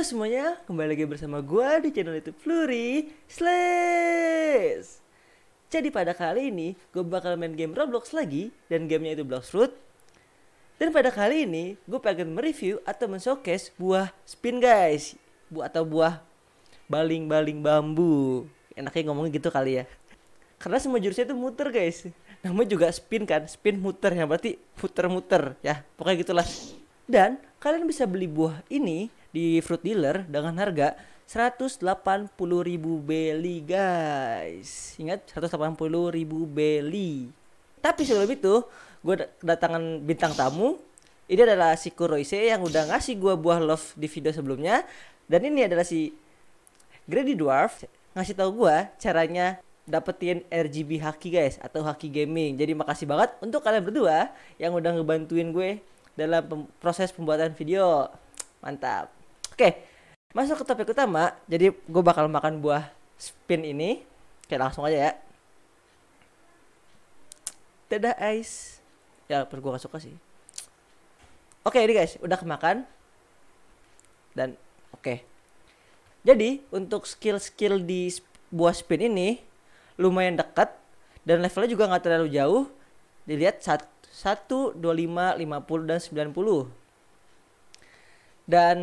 Halo semuanya, kembali lagi bersama gue di channel itu Fluri Slash. Jadi pada kali ini gue bakal main game Roblox lagi dan gamenya itu Bloxroot. Dan pada kali ini gue pengen mereview atau men buah spin guys, buah atau buah baling-baling bambu. Enaknya ngomongnya gitu kali ya. Karena semua jurusnya itu muter guys. Namanya juga spin kan, spin muter ya berarti muter-muter ya. Pokoknya gitulah. Dan kalian bisa beli buah ini di fruit dealer dengan harga 180.000 beli guys. Ingat 180.000 beli. Tapi sebelum itu, gue kedatangan bintang tamu. Ini adalah si Kuroise yang udah ngasih gue buah love di video sebelumnya. Dan ini adalah si Grady Dwarf ngasih tahu gue caranya dapetin RGB Haki guys atau Haki Gaming. Jadi makasih banget untuk kalian berdua yang udah ngebantuin gue dalam pem proses pembuatan video. Mantap. Oke, masuk ke topik utama. Jadi gue bakal makan buah spin ini. Oke, langsung aja ya. Tidak ice. Ya, perlu gue gak suka sih. Oke, ini guys, udah kemakan. Dan oke. Jadi, untuk skill-skill di buah spin ini lumayan dekat dan levelnya juga nggak terlalu jauh. Dilihat 1, 1, 25, 50 dan 90. Dan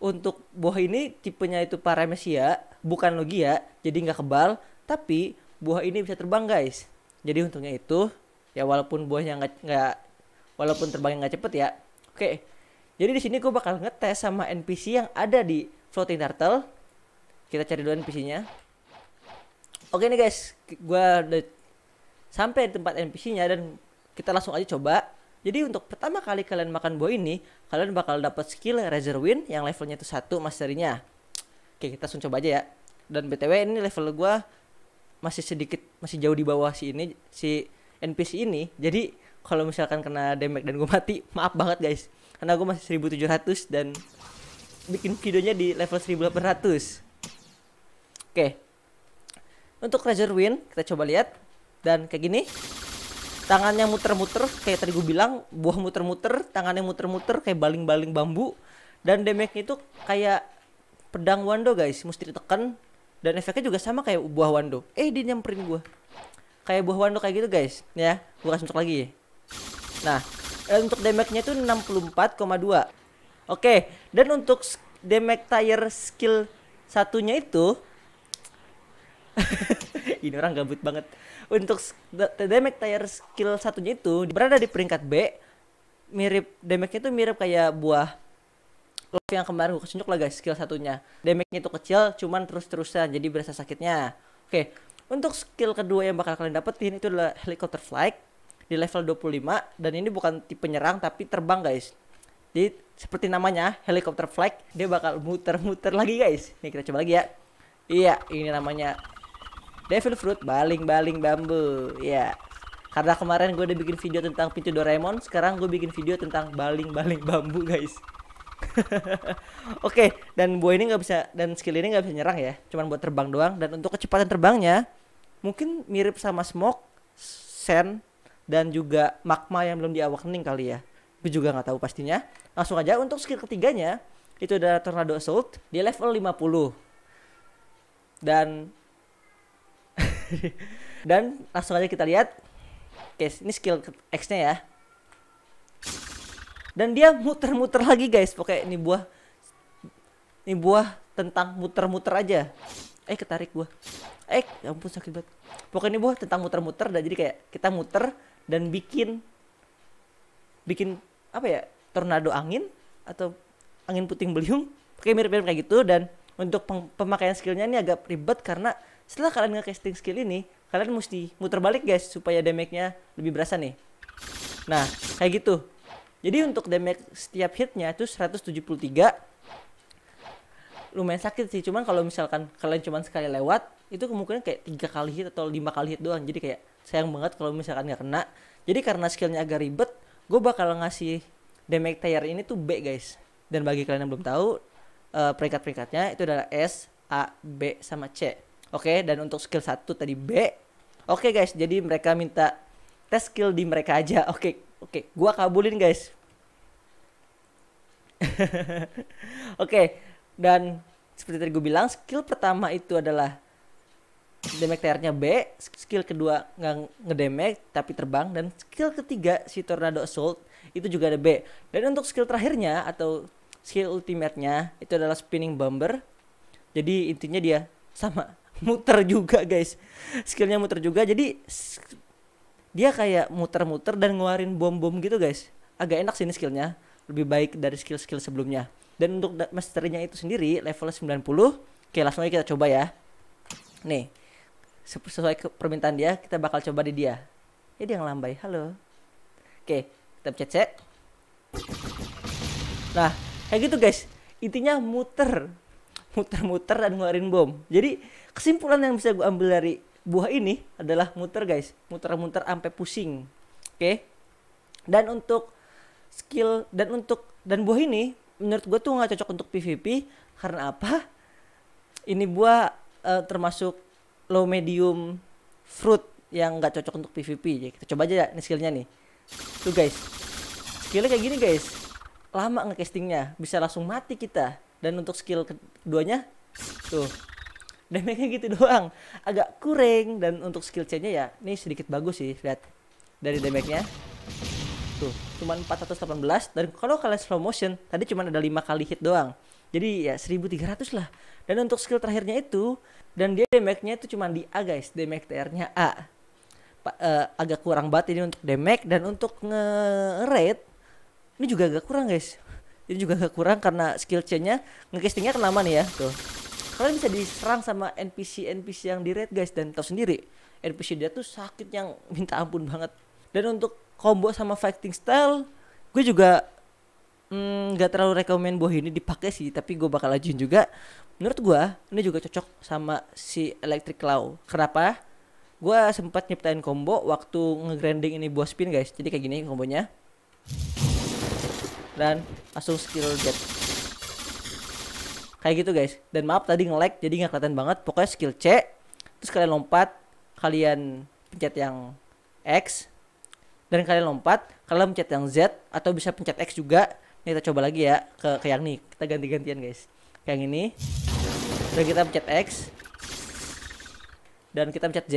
untuk buah ini tipenya itu paramecia bukan logia jadi nggak kebal tapi buah ini bisa terbang guys jadi untungnya itu ya walaupun buahnya nggak walaupun terbangnya nggak cepet ya oke jadi di sini gue bakal ngetes sama NPC yang ada di floating turtle kita cari dulu NPC-nya oke nih guys gue udah sampai tempat NPC-nya dan kita langsung aja coba jadi untuk pertama kali kalian makan buah ini, kalian bakal dapat skill Razor Wind yang levelnya itu satu masterinya. Oke, kita langsung coba aja ya. Dan BTW ini level gue masih sedikit masih jauh di bawah si ini si NPC ini. Jadi kalau misalkan kena damage dan gue mati, maaf banget guys. Karena gue masih 1700 dan bikin videonya di level 1800. Oke. Untuk Razor Wind kita coba lihat dan kayak gini tangannya muter-muter kayak tadi gue bilang buah muter-muter tangannya muter-muter kayak baling-baling bambu dan damage itu kayak pedang wando guys mesti ditekan dan efeknya juga sama kayak buah wando eh dia nyamperin gue kayak buah wando kayak gitu guys ya gue kasih lagi ya nah dan eh, untuk damage-nya itu 64,2 oke dan untuk damage tire skill satunya itu ini orang gabut banget untuk the damage tier skill satunya itu berada di peringkat B mirip damage itu mirip kayak buah love yang kemarin gue tunjuk lah guys skill satunya damage itu kecil cuman terus-terusan jadi berasa sakitnya oke untuk skill kedua yang bakal kalian dapetin itu adalah helicopter flight di level 25 dan ini bukan tipe nyerang tapi terbang guys jadi seperti namanya helicopter flight dia bakal muter-muter lagi guys nih kita coba lagi ya iya ini namanya Devil Fruit baling-baling bambu. Ya. Karena kemarin gue udah bikin video tentang pintu Doraemon, sekarang gue bikin video tentang baling-baling bambu, guys. Oke, okay, dan buah ini nggak bisa dan skill ini nggak bisa nyerang ya, cuman buat terbang doang. Dan untuk kecepatan terbangnya mungkin mirip sama smoke, sen, dan juga magma yang belum diawakening kali ya. Gue juga nggak tahu pastinya. Langsung aja untuk skill ketiganya itu adalah tornado assault di level 50. Dan dan langsung aja kita lihat. Oke, ini skill X-nya ya. Dan dia muter-muter lagi guys. Pokoknya ini buah ini buah tentang muter-muter aja. Eh ketarik gua. Eh, ya ampun sakit banget. Pokoknya ini buah tentang muter-muter dan jadi kayak kita muter dan bikin bikin apa ya? Tornado angin atau angin puting beliung. Oke, mirip-mirip kayak gitu dan untuk pemakaian skillnya ini agak ribet karena setelah kalian nge-casting skill ini kalian mesti muter balik guys supaya damage-nya lebih berasa nih nah kayak gitu jadi untuk damage setiap hitnya itu 173 lumayan sakit sih cuman kalau misalkan kalian cuman sekali lewat itu kemungkinan kayak tiga kali hit atau lima kali hit doang jadi kayak sayang banget kalau misalkan nggak kena jadi karena skillnya agak ribet gue bakal ngasih damage tier ini tuh B guys dan bagi kalian yang belum tahu uh, peringkat-peringkatnya itu adalah S A B sama C Oke, dan untuk skill 1 tadi B. Oke guys, jadi mereka minta tes skill di mereka aja. Oke, oke. Gua kabulin guys. oke, dan seperti tadi gue bilang, skill pertama itu adalah damage tr B, skill kedua nggak ngedamage tapi terbang dan skill ketiga si Tornado Assault itu juga ada B. Dan untuk skill terakhirnya atau skill ultimate-nya itu adalah spinning bomber. Jadi intinya dia sama muter juga guys skillnya muter juga jadi dia kayak muter-muter dan ngeluarin bom-bom gitu guys agak enak sih ini skillnya lebih baik dari skill-skill sebelumnya dan untuk masternya itu sendiri level 90 oke langsung aja kita coba ya nih sesuai permintaan dia kita bakal coba di dia ini eh, dia lambai, halo oke kita pencet cek nah kayak gitu guys intinya muter muter-muter dan ngeluarin bom jadi kesimpulan yang bisa gue ambil dari buah ini adalah muter guys muter-muter sampai pusing oke okay? dan untuk skill dan untuk dan buah ini menurut gue tuh nggak cocok untuk PVP karena apa ini buah uh, termasuk low medium fruit yang nggak cocok untuk PVP jadi kita coba aja ya nih skillnya nih tuh guys skillnya kayak gini guys lama ngecastingnya bisa langsung mati kita dan untuk skill keduanya tuh damage-nya gitu doang agak kurang dan untuk skill chain-nya ya ini sedikit bagus sih lihat dari damage-nya tuh cuma 418 dan kalau kalian slow motion tadi cuma ada lima kali hit doang jadi ya 1300 lah dan untuk skill terakhirnya itu dan dia damage-nya itu cuma di A guys damage TR-nya A pa, uh, agak kurang banget ini untuk damage dan untuk nge raid ini juga agak kurang guys ini juga agak kurang karena skill chain-nya chainnya ngecastingnya kena nih ya tuh kalian bisa diserang sama NPC NPC yang di red guys dan tahu sendiri NPC dia tuh sakit yang minta ampun banget dan untuk combo sama fighting style gue juga mm, nggak mm, terlalu rekomend buah ini dipakai sih tapi gue bakal ajuin juga menurut gue ini juga cocok sama si electric claw kenapa gue sempat nyiptain combo waktu ngegrinding ini buah spin guys jadi kayak gini kombonya dan langsung skill get kayak gitu guys dan maaf tadi nge-lag jadi nggak kelihatan banget pokoknya skill C terus kalian lompat kalian pencet yang X dan kalian lompat kalian pencet yang Z atau bisa pencet X juga ini kita coba lagi ya ke, ke yang nih kita ganti-gantian guys ke yang ini dan kita pencet X dan kita pencet Z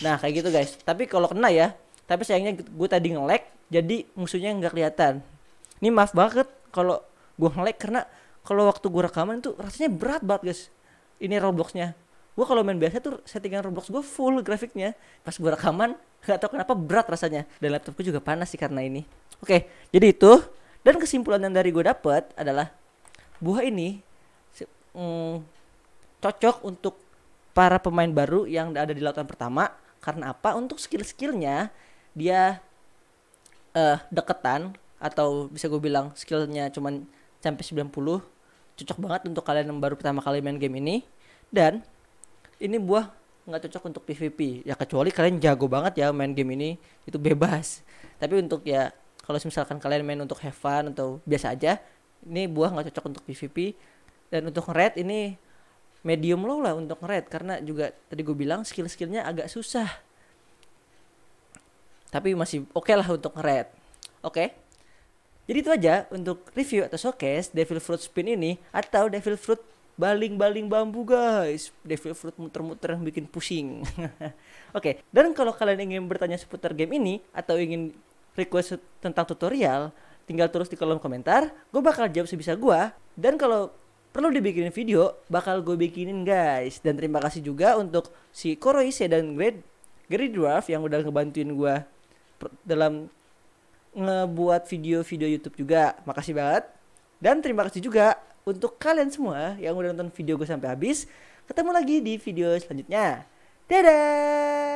nah kayak gitu guys tapi kalau kena ya tapi sayangnya gue tadi nge-lag jadi musuhnya nggak kelihatan ini maaf banget kalau gue nge-lag karena kalau waktu gue rekaman itu rasanya berat banget guys ini Robloxnya gue kalau main biasa tuh settingan Roblox gue full grafiknya pas gue rekaman nggak tahu kenapa berat rasanya dan laptop gue juga panas sih karena ini oke jadi itu dan kesimpulan yang dari gue dapet adalah buah ini mm, cocok untuk para pemain baru yang ada di lautan pertama karena apa untuk skill-skillnya dia uh, deketan atau bisa gue bilang skillnya cuman sampai 90 cocok banget untuk kalian yang baru pertama kali main game ini dan ini buah nggak cocok untuk PVP ya kecuali kalian jago banget ya main game ini itu bebas tapi untuk ya kalau misalkan kalian main untuk have fun atau biasa aja ini buah nggak cocok untuk PVP dan untuk red ini medium low lah untuk red karena juga tadi gue bilang skill-skillnya agak susah tapi masih oke okay lah untuk red oke okay? Jadi itu aja untuk review atau showcase Devil Fruit Spin ini atau Devil Fruit baling-baling bambu guys. Devil Fruit muter-muter yang bikin pusing. Oke, okay. dan kalau kalian ingin bertanya seputar game ini atau ingin request tentang tutorial, tinggal terus di kolom komentar. Gue bakal jawab sebisa gue. Dan kalau perlu dibikinin video, bakal gue bikinin guys. Dan terima kasih juga untuk si Koroise dan Great Great Dwarf yang udah ngebantuin gue dalam ngebuat video-video YouTube juga. Makasih banget. Dan terima kasih juga untuk kalian semua yang udah nonton video gue sampai habis. Ketemu lagi di video selanjutnya. Dadah!